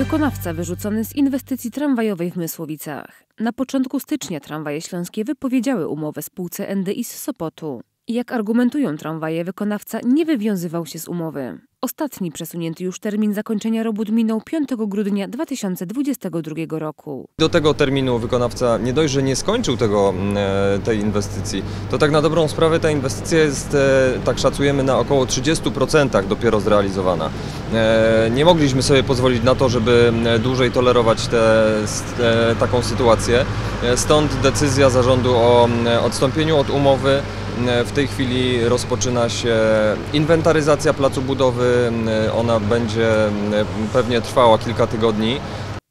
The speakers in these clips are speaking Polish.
Wykonawca wyrzucony z inwestycji tramwajowej w Mysłowicach. Na początku stycznia tramwaje śląskie wypowiedziały umowę spółce NDI z Sopotu. Jak argumentują tramwaje, wykonawca nie wywiązywał się z umowy. Ostatni przesunięty już termin zakończenia robót minął 5 grudnia 2022 roku. Do tego terminu wykonawca nie dość, że nie skończył tego, mm, e, tej inwestycji, to tak na dobrą sprawę ta inwestycja jest, e, tak szacujemy, na około 30% dopiero zrealizowana. E, nie mogliśmy sobie pozwolić na to, żeby mm, dłużej tolerować te, taką sytuację, stąd decyzja zarządu o mm, odstąpieniu od umowy. E, w tej chwili rozpoczyna się inwentaryzacja placu budowy. E, ona będzie e, pewnie trwała kilka tygodni.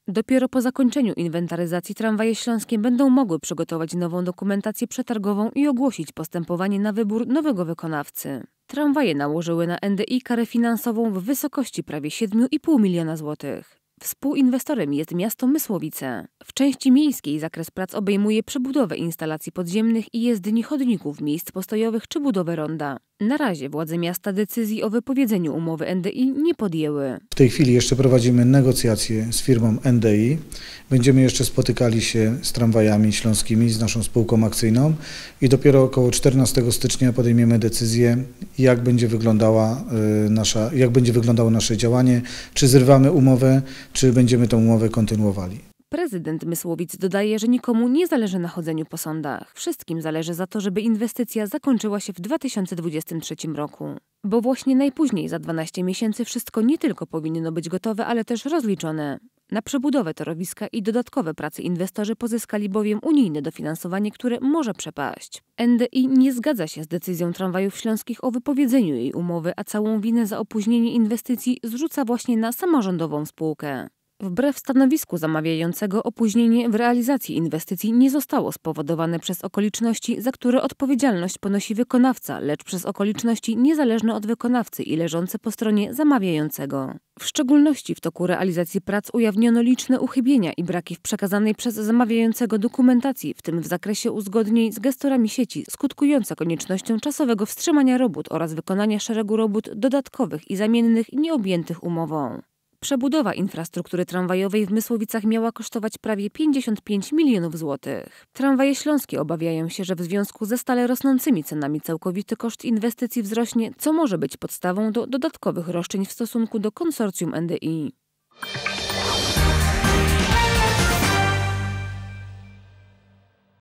Dopiero po zakończeniu inwentaryzacji tramwaje śląskie będą mogły przygotować nową dokumentację przetargową i ogłosić postępowanie na wybór nowego wykonawcy. Tramwaje nałożyły na NDI karę finansową w wysokości prawie 7,5 miliona złotych. Współinwestorem jest miasto Mysłowice. W części miejskiej zakres prac obejmuje przebudowę instalacji podziemnych i jezdni chodników, miejsc postojowych czy budowę ronda. Na razie władze miasta decyzji o wypowiedzeniu umowy NDI nie podjęły. W tej chwili jeszcze prowadzimy negocjacje z firmą NDI. Będziemy jeszcze spotykali się z tramwajami śląskimi, z naszą spółką akcyjną i dopiero około 14 stycznia podejmiemy decyzję, jak będzie, wyglądała y, nasza, jak będzie wyglądało nasze działanie, czy zrywamy umowę, czy będziemy tę umowę kontynuowali. Prezydent Mysłowic dodaje, że nikomu nie zależy na chodzeniu po sądach. Wszystkim zależy za to, żeby inwestycja zakończyła się w 2023 roku. Bo właśnie najpóźniej za 12 miesięcy wszystko nie tylko powinno być gotowe, ale też rozliczone. Na przebudowę torowiska i dodatkowe prace inwestorzy pozyskali bowiem unijne dofinansowanie, które może przepaść. NDI nie zgadza się z decyzją tramwajów śląskich o wypowiedzeniu jej umowy, a całą winę za opóźnienie inwestycji zrzuca właśnie na samorządową spółkę. Wbrew stanowisku zamawiającego opóźnienie w realizacji inwestycji nie zostało spowodowane przez okoliczności, za które odpowiedzialność ponosi wykonawca, lecz przez okoliczności niezależne od wykonawcy i leżące po stronie zamawiającego. W szczególności w toku realizacji prac ujawniono liczne uchybienia i braki w przekazanej przez zamawiającego dokumentacji, w tym w zakresie uzgodnień z gestorami sieci, skutkujące koniecznością czasowego wstrzymania robót oraz wykonania szeregu robót dodatkowych i zamiennych nieobjętych umową. Przebudowa infrastruktury tramwajowej w Mysłowicach miała kosztować prawie 55 milionów złotych. Tramwaje śląskie obawiają się, że w związku ze stale rosnącymi cenami całkowity koszt inwestycji wzrośnie, co może być podstawą do dodatkowych roszczeń w stosunku do konsorcjum NDI.